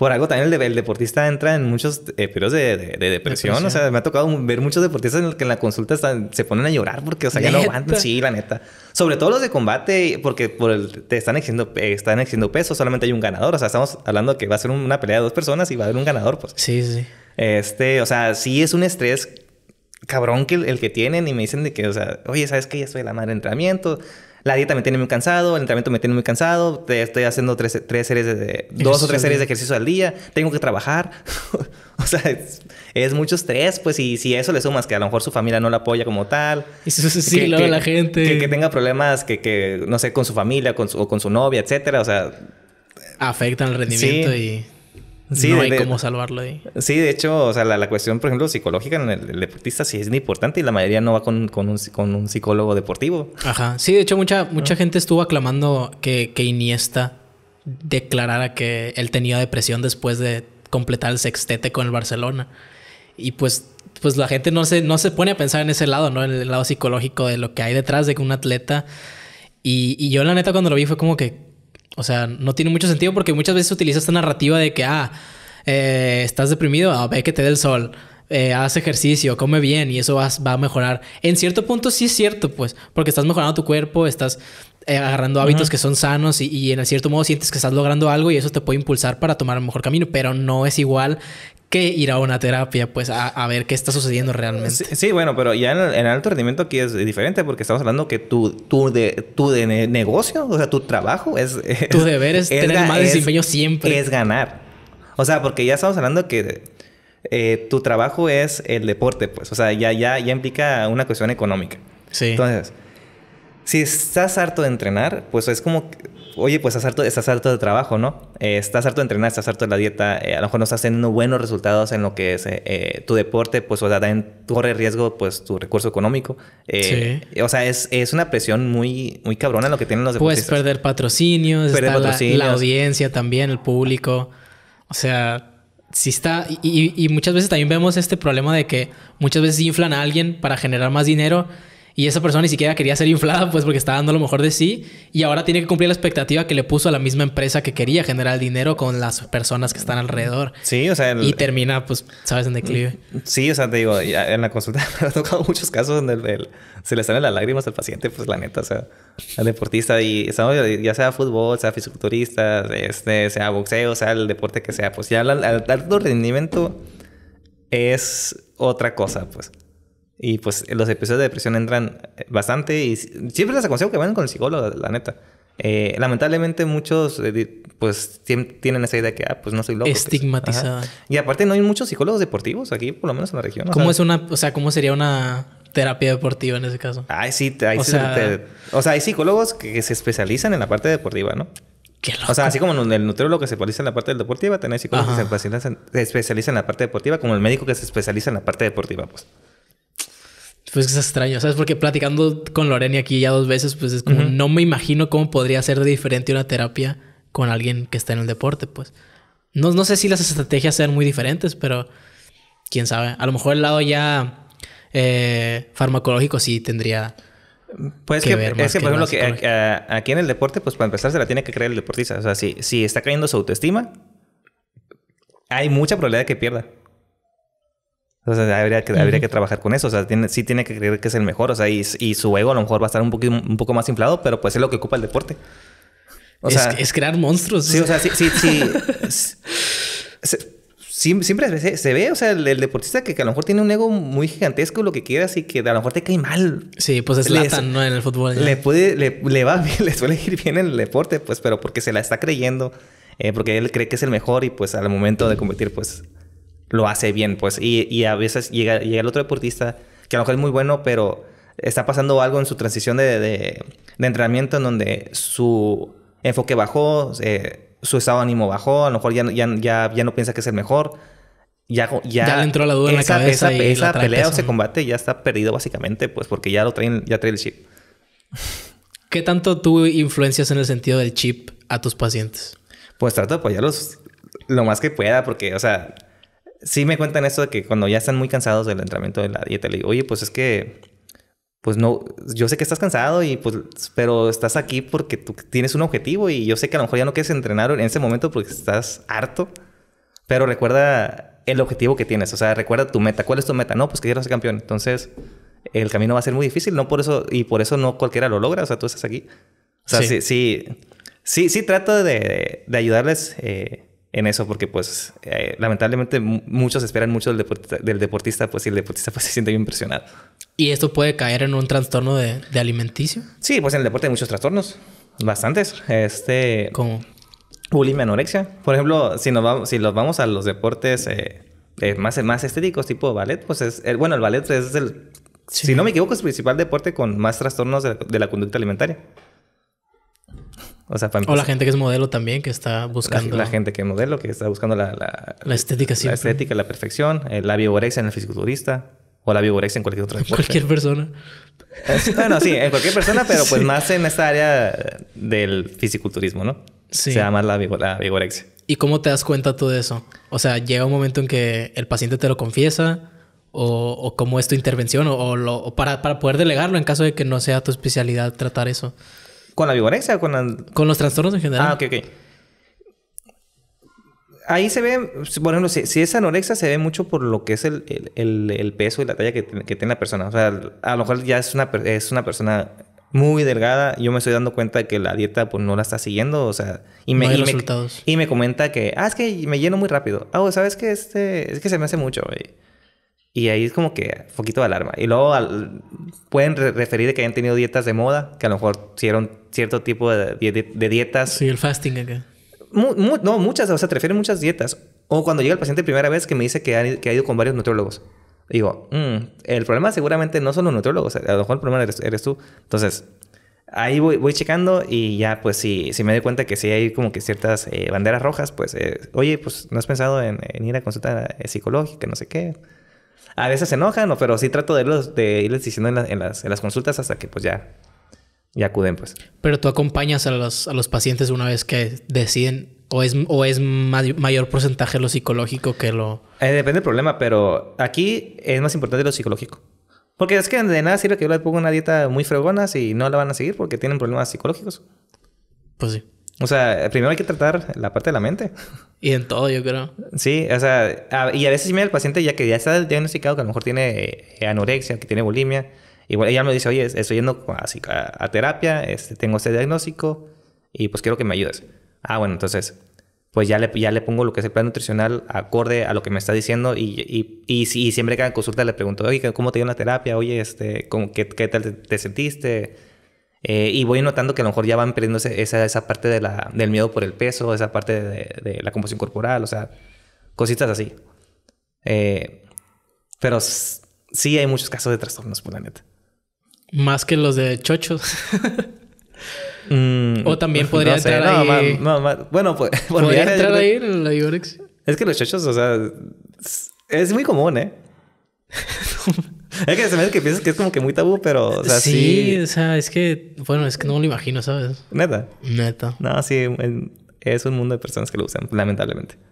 Por algo también el, deportista entra en muchos eh, periodos de, depresión. O sea, me ha tocado ver muchos deportistas en los que en la consulta se ponen a llorar porque, o sea, ya no aguantan. Sí, la neta. Sobre todo los de combate, porque te están exigiendo, están exigiendo peso, solamente hay un ganador. O sea, estamos hablando que va a ser una pelea de dos personas y va a haber un ganador, pues. Sí, sí. Este, o sea, sí es un estrés cabrón que el, que tienen y me dicen de que, o sea, oye, ¿sabes qué? Ya estoy de la madre de entrenamiento la dieta me tiene muy cansado, el entrenamiento me tiene muy cansado, estoy haciendo tres, series de, dos o tres series de ejercicio al día, tengo que trabajar. o sea, es, muchos mucho estrés, pues, y si eso le sumas que a lo mejor su familia no la apoya como tal. Y sí, la gente. Que, tenga problemas, que, no sé, con su familia o con su novia, etcétera, o sea... Afectan el rendimiento y... Sí, de, salvarlo ahí. Sí, de hecho, o sea, la, cuestión, por ejemplo, psicológica en el, deportista sí es importante y la mayoría no va con, con, un, psicólogo deportivo. Ajá. Sí, de hecho, mucha, mucha gente estuvo aclamando que, que Iniesta declarara que él tenía depresión después de completar el sextete con el Barcelona. Y pues, pues la gente no se, no se pone a pensar en ese lado, ¿no? En el lado psicológico de lo que hay detrás de un atleta. Y, y yo la neta cuando lo vi fue como que, o sea, no tiene mucho sentido porque muchas veces utilizas utiliza esta narrativa de que, ah, eh, estás deprimido, ah, ve que te dé el sol. Eh, haz ejercicio, come bien y eso va, a mejorar. En cierto punto sí es cierto, pues, porque estás mejorando tu cuerpo, estás eh, agarrando hábitos que son sanos y, y, en cierto modo sientes que estás logrando algo y eso te puede impulsar para tomar un mejor camino, pero no es igual que ir a una terapia, pues a, ver qué está sucediendo realmente. Sí, bueno, pero ya en alto rendimiento aquí es diferente porque estamos hablando que tu, tu, de, de negocio, o sea, tu trabajo es... tu deber es, tener más desempeño siempre. Es ganar. O sea, porque ya estamos hablando que eh, tu trabajo es el deporte, pues. O sea, ya, ya, ya implica una cuestión económica. Sí. Entonces, si estás harto de entrenar, pues es como, oye, pues estás harto, estás harto de trabajo, ¿no? Eh, estás harto de entrenar, estás harto de la dieta, eh, a lo mejor no estás teniendo buenos resultados en lo que es eh, tu deporte, pues o sea, también corre riesgo pues tu recurso económico. sí. O sea, es, una presión muy, muy cabrona lo que tienen los deportistas. Puedes perder patrocinios, perder La, audiencia también, el público, o sea... si está, y muchas veces también vemos este problema de que muchas veces inflan a alguien para generar más dinero y esa persona ni siquiera quería ser inflada, pues porque estaba dando lo mejor de sí y ahora tiene que cumplir la expectativa que le puso a la misma empresa que quería generar dinero con las personas que están alrededor. Sí, o sea. y termina, pues, sabes, en declive. Sí, o sea, te digo, en la consulta me ha tocado muchos casos donde se le salen las lágrimas al paciente, pues la neta, o sea, al deportista y ya sea fútbol, sea fisiculturista, este, sea boxeo, sea el deporte que sea, pues ya el alto rendimiento es otra cosa, pues. Y pues los episodios de depresión entran eh, bastante y siempre les aconsejo que vayan con el psicólogo, la neta. Eh, lamentablemente muchos eh, pues tienen esa idea que, ah, pues no soy loco. Pues, Estigmatizada. Y aparte no hay muchos psicólogos deportivos aquí, por lo menos en la región. ¿Cómo, es una, o sea, ¿cómo sería una terapia deportiva en ese caso? Ah, sí, hay, o, sea, hay psicólogos que, se especializan en la parte deportiva, ¿no? Qué O sea, así como el nutriólogo que se especializa en la parte deportiva, tenés psicólogos que se especializan en la parte deportiva, como el médico que se especializa en la parte deportiva, pues. Pues es extraño, ¿sabes? Porque platicando con Lorena aquí ya dos veces, pues es como, no me imagino cómo podría ser de diferente una terapia con alguien que está en el deporte, pues. No, sé si las estrategias sean muy diferentes, pero quién sabe. A lo mejor el lado ya eh, farmacológico sí tendría. Pues que, ver que, por ejemplo, aquí en el deporte, pues para empezar se la tiene que creer el deportista. O sea, si, si está cayendo su autoestima, hay mucha probabilidad de que pierda. O habría que, habría que trabajar con eso. O sea, tiene, sí tiene que creer que es el mejor. O sea, y, y su ego a lo mejor va a estar un, un poco más inflado, pero pues es lo que ocupa el deporte. O es, sea, es crear monstruos. Sí, o sea, sí, sí, siempre se, ve, o sea, el, deportista que, a lo mejor tiene un ego muy gigantesco, lo que quiera, así que a lo mejor te cae mal. Sí, pues es latan, ¿no? En el fútbol. Le puede, le, va le suele ir bien en el deporte, pues, pero porque se la está creyendo, eh, porque él cree que es el mejor y pues al momento de competir, pues lo hace bien, pues. Y, a veces llega, el otro deportista que a lo mejor es muy bueno, pero está pasando algo en su transición de, entrenamiento en donde su enfoque bajó, eh, su estado de ánimo bajó, a lo mejor ya, ya, ya, no piensa que es el mejor. Ya, ya, ya, le entró la duda en la cabeza. esa pelea o ese combate ya está perdido básicamente, pues porque ya lo traen, ya trae el chip. ¿Qué tanto tú influencias en el sentido del chip a tus pacientes? Pues trato de apoyarlos lo más que pueda, porque, o sea, sí me cuentan eso de que cuando ya están muy cansados del entrenamiento de la dieta, le digo, oye, pues es que, pues no, yo sé que estás cansado y pues, pero estás aquí porque tú tienes un objetivo y yo sé que a lo mejor ya no quieres entrenar en ese momento porque estás harto, pero recuerda el objetivo que tienes, o sea, recuerda tu meta, ¿cuál es tu meta? No, pues que quiero ser campeón, entonces el camino va a ser muy difícil, no por eso, y por eso no cualquiera lo logra, o sea, tú estás aquí. O sea, sí, sí, sí, trato de, de ayudarles. Eh, en eso porque pues eh, lamentablemente muchos esperan mucho del deportista, pues y el deportista pues se siente bien impresionado. ¿Y esto puede caer en un trastorno de, alimenticio? Sí, pues en el deporte hay muchos trastornos, bastantes. Este, ¿Cómo? Bulimia, anorexia. Por ejemplo, si nos vamos, si los vamos a los deportes eh, eh, más, más estéticos, tipo ballet, pues es, el, bueno, el ballet es el, si no me equivoco, es el principal deporte con más trastornos de la conducta alimentaria. O la gente que es modelo también, que está buscando. La, gente que es modelo, que está buscando la, la, estética, La estética, la perfección, la vigorexia en el fisiculturista o la vigorexia en cualquier otra deporte. Cualquier persona. bueno, sí, en cualquier persona, pero pues más en esta área del fisiculturismo, ¿no? Sí. Se llama la, la vigorexia. ¿Y cómo te das cuenta tú de eso? O sea, llega un momento en que el paciente te lo confiesa. O, cómo es tu intervención o, para, para, poder delegarlo en caso de que no sea tu especialidad tratar eso. ¿Con la vigorexia? Con, con los trastornos en general. Ah, ok, ok ahí se ve, por ejemplo, si, es anorexia, se ve mucho por lo que es el, peso y la talla que, tiene la persona. O sea, a lo mejor ya es una, es una persona muy delgada. Yo me estoy dando cuenta de que la dieta pues, no la está siguiendo. O sea, y me, no y, me y me, comenta que, ah, es que me lleno muy rápido. Ah, oh, ¿sabes que Este, es que se me hace mucho. Y ahí es como que poquito de alarma. Y luego pueden referir de que hayan tenido dietas de moda, que a lo mejor hicieron cierto tipo de, dietas. Sí, el fasting acá. no, muchas, o sea, te refieren muchas dietas. O cuando llega el paciente primera vez que me dice que ha, ido con varios nutriólogos. Digo, mm, el problema seguramente no son los nutriólogos, a lo mejor el problema eres, tú. Entonces, ahí voy, checando y ya, pues, si, si me doy cuenta que sí hay como que ciertas eh, banderas rojas, pues, eh, oye, pues, ¿no has pensado en, ir a consulta eh, psicológica, no sé qué? A veces se enojan, pero sí trato de, los, de irles diciendo en, las, consultas hasta que pues ya, ya acuden pues. Pero tú acompañas a los, pacientes una vez que deciden ¿O es, o es mayor porcentaje lo psicológico que lo...? Eh, depende del problema, pero aquí es más importante lo psicológico. Porque es que de nada sirve que yo les ponga una dieta muy fregona y no la van a seguir porque tienen problemas psicológicos. Pues sí. O sea, primero hay que tratar la parte de la mente. Y en todo, yo creo. Sí, o sea, y a veces mira el paciente ya que ya está diagnosticado que a lo mejor tiene eh, anorexia, que tiene bulimia. Igual ella me dice, oye, estoy yendo a, a terapia, este, tengo ese diagnóstico y pues quiero que me ayudes. Ah, bueno, entonces, pues ya le, ya le pongo lo que es el plan nutricional acorde a lo que me está diciendo y, y, y, siempre que haga consulta le pregunto, oye, ¿cómo te dio la terapia? Oye, este, ¿cómo, qué, tal te, te sentiste? Eh, y voy notando que a lo mejor ya van perdiendo esa, esa parte de la, del miedo por el peso, esa parte de, la composición corporal, o sea, cositas así. Eh, pero sí hay muchos casos de trastornos, por pues, la neta. Más que los de chochos. Mm, o también podría no entrar ahí... bueno, pues... ¿Podría entrar ahí en la Iberex? Es que los chochos, o sea... Es muy común, ¿eh? es que se me hace que piensas que es como que muy tabú, pero. O sí, o sea, es que. Bueno, es que no lo imagino, ¿sabes? Neta. Neta. No, sí, es un mundo de personas que lo usan, lamentablemente.